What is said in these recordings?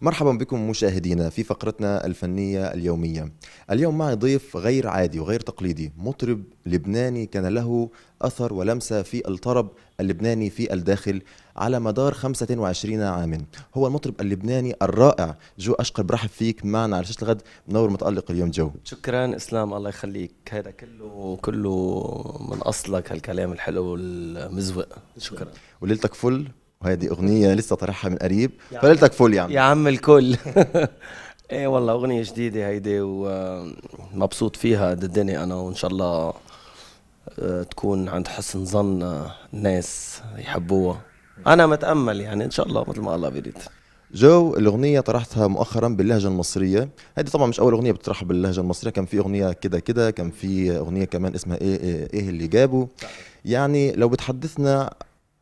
مرحبا بكم مشاهدينا في فقرتنا الفنية اليومية اليوم معي ضيف غير عادي وغير تقليدي مطرب لبناني كان له أثر ولمسة في الطرب اللبناني في الداخل على مدار 25 عاما هو المطرب اللبناني الرائع جو أشقر برحب فيك معنا على شاشة الغد منور متألق اليوم جو شكرا إسلام الله يخليك هذا كله كله من أصلك هالكلام الحلو المزوق شكرا وليلتك فل وهذه اغنيه لسه طرحها من قريب فليلتك فل يا عم يا عم الكل ايه والله اغنيه جديده هيدي ومبسوط فيها قد الدنيا انا وان شاء الله آه، تكون عند حسن ظن الناس آه، يحبوها انا متامل يعني ان شاء الله مثل ما الله بيريد جو الاغنيه طرحتها مؤخرا باللهجه المصريه هذه طبعا مش اول اغنيه بتطرحها باللهجه المصريه كان في اغنيه كده كده كان في اغنيه كمان اسمها ايه ايه, إيه اللي جابه يعني لو بتحدثنا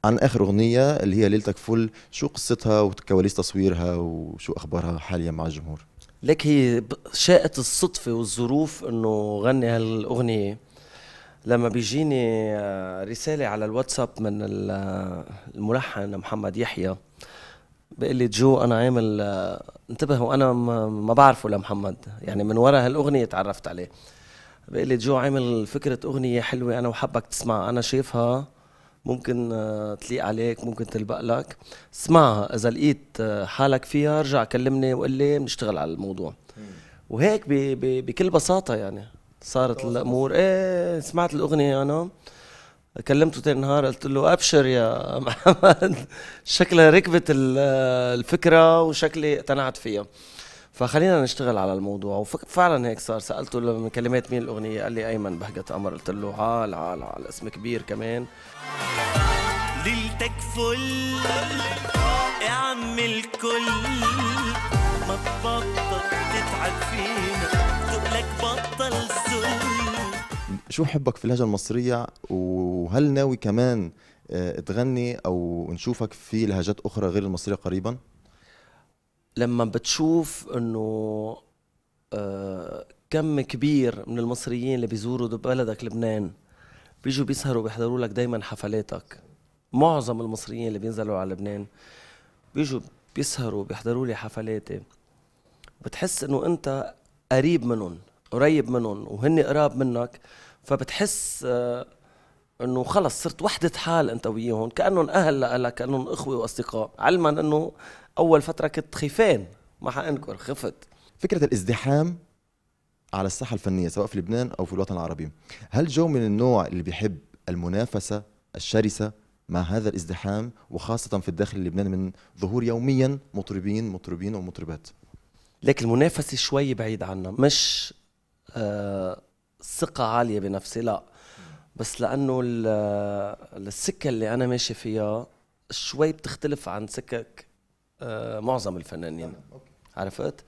عن اخر اغنيه اللي هي ليلتك فل شو قصتها وكواليس تصويرها وشو اخبارها حاليا مع الجمهور لك هي شاءت الصدفه والظروف انه غني هالاغنيه لما بيجيني آه، رساله على الواتساب من آه، الملحن محمد يحيى بيقول لي جو انا عامل آه، انتبه وانا ما بعرفه لمحمد يعني من ورا هالاغنيه تعرفت عليه بيقول لي جو عامل فكره اغنيه حلوه انا وحبك تسمعها انا شايفها ممكن آه، تليق عليك ممكن تلبق لك اسمعها اذا لقيت آه، حالك فيها ارجع كلمني وقول لي بنشتغل على الموضوع وهيك بي بي بكل بساطه يعني صارت الامور ايه سمعت الاغنيه انا كلمته تاني نهار قلت له ابشر يا محمد شكلها ركبت آه، الفكره وشكلي اقتنعت فيها فخلينا نشتغل على الموضوع وفعلا هيك صار سالته لما كلمات مين الاغنيه قال لي ايمن بهجه قمر قلت له عال آه، عال عال اسم كبير كمان ليلتك فل يا عم الكل ما تبطل تتعب فينا تقلك بطل ذل شو حبك في اللهجه المصريه وهل ناوي كمان آه، تغني او نشوفك في لهجات اخرى غير المصريه قريبا لما بتشوف انه آه، كم كبير من المصريين اللي بيزوروا بلدك لبنان بيجوا بيسهروا بيحضروا لك دايما حفلاتك معظم المصريين اللي بينزلوا على لبنان بيجوا بيسهروا بيحضروا لي حفلاتي بتحس انه انت قريب منهم قريب منهم وهن قراب منك فبتحس آه انه خلص صرت وحده حال انت وياهم كانهم اهل لك كانهم اخوه واصدقاء علما انه اول فتره كنت خيفان ما حانكر خفت فكره الازدحام على الساحه الفنيه سواء في لبنان او في الوطن العربي هل جو من النوع اللي بيحب المنافسه الشرسه مع هذا الازدحام وخاصه في الداخل اللبناني من ظهور يوميا مطربين مطربين ومطربات لكن المنافسه شوي بعيد عنا مش آه ثقه عاليه بنفسي لا بس لانه السكه اللي انا ماشي فيها شوي بتختلف عن سكك آه، معظم الفنانين عرفت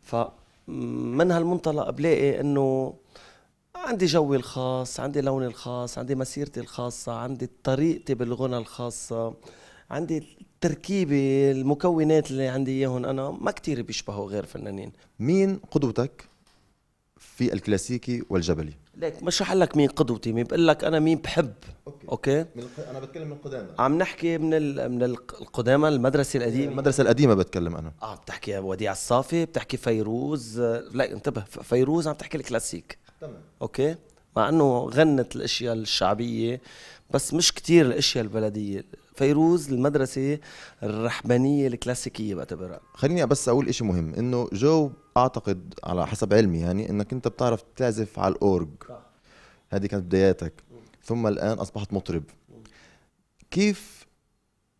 فمن هالمنطلق بلاقي انه عندي جوي الخاص عندي لوني الخاص عندي مسيرتي الخاصة عندي طريقتي بالغنى الخاصة عندي تركيبة المكونات اللي عندي إياهم أنا ما كتير بيشبهوا غير فنانين مين قدوتك في الكلاسيكي والجبلي ليك مش رح لك مين قدوتي مين بقول لك انا مين بحب اوكي, أوكي؟ من الق... انا بتكلم من القدامى عم نحكي من ال... من القدامى المدرسه القديمه المدرسه القديمه بتكلم انا اه بتحكي وديع الصافي بتحكي فيروز لا انتبه فيروز عم تحكي الكلاسيك تمام اوكي مع انه غنت الاشياء الشعبيه بس مش كتير الاشياء البلديه فيروز المدرسه الرحبانيه الكلاسيكيه بعتبرها خليني بس اقول إشي مهم انه جو اعتقد على حسب علمي يعني انك انت بتعرف تعزف على الاورج هذه كانت بداياتك ثم الان اصبحت مطرب كيف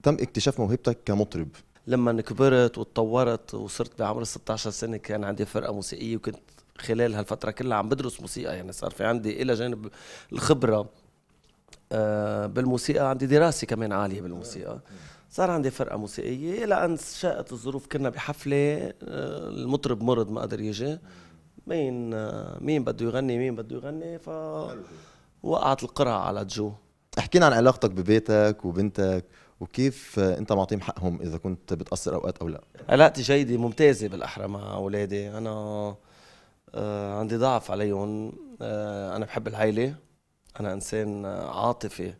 تم اكتشاف موهبتك كمطرب لما كبرت وتطورت وصرت بعمر 16 سنه كان عندي فرقه موسيقيه وكنت خلال هالفتره كلها عم بدرس موسيقى يعني صار في عندي الى جانب الخبره آه، بالموسيقى عندي دراسه كمان عاليه بالموسيقى صار عندي فرقه موسيقيه لان شاءت الظروف كنا بحفله آه، المطرب مرض ما قدر يجي مين آه، مين بده يغني مين بده يغني ف وقعت القرعه على جو احكينا عن علاقتك ببيتك وبنتك وكيف انت معطيهم حقهم اذا كنت بتقصر اوقات او لا علاقتي جيده ممتازه بالاحرى مع اولادي انا عندي ضعف عليهم انا بحب العائله أنا إنسان عاطفي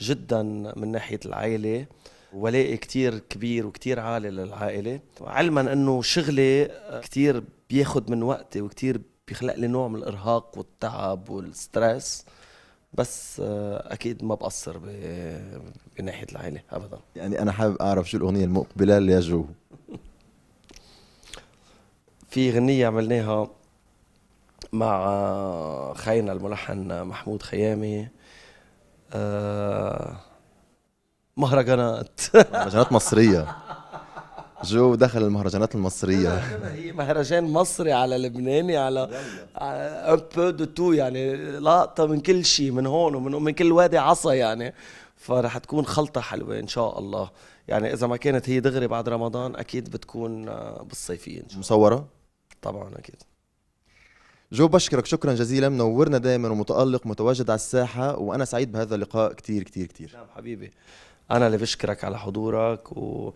جدا من ناحية العائلة ولائي كتير كبير وكتير عالي للعائلة علما أنه شغلي كتير بياخد من وقتي وكتير بيخلق لي نوع من الإرهاق والتعب والستريس بس اكيد ما بقصر بناحيه العائله ابدا يعني انا حابب اعرف شو الاغنيه المقبله اللي جو في غنية عملناها مع آه، خينا الملحن محمود خيامي آه، مهرجانات مهرجانات مصرية جو دخل المهرجانات المصرية هي مهرجان مصري على لبناني على ان بو دو تو يعني لقطة من كل شيء من هون ومن من كل وادي عصا يعني فرح تكون خلطة حلوة إن شاء الله يعني إذا ما كانت هي دغري بعد رمضان أكيد بتكون آه، بالصيفية إن شاء الله. مصورة؟ طبعا أكيد جو بشكرك شكرا جزيلا منورنا دائما ومتألق متواجد على الساحة وأنا سعيد بهذا اللقاء كثير كثير كثير نعم حبيبي أنا اللي بشكرك على حضورك وإن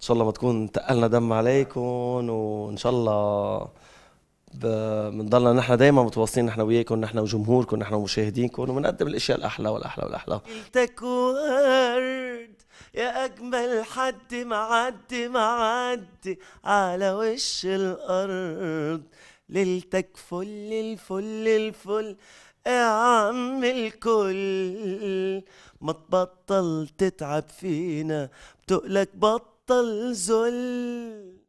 شاء الله ما تكون تقلنا دم عليكم وإن شاء الله بنضلنا نحن دائما متواصلين نحن وياكم نحن وجمهوركم نحن ومشاهدينكم وبنقدم الاشياء الاحلى والاحلى والاحلى ورد يا اجمل حد معدي معدي على وش الارض ليلتك فل الفل الفل يا عم الكل ما تبطل تتعب فينا بتقلك بطل ذل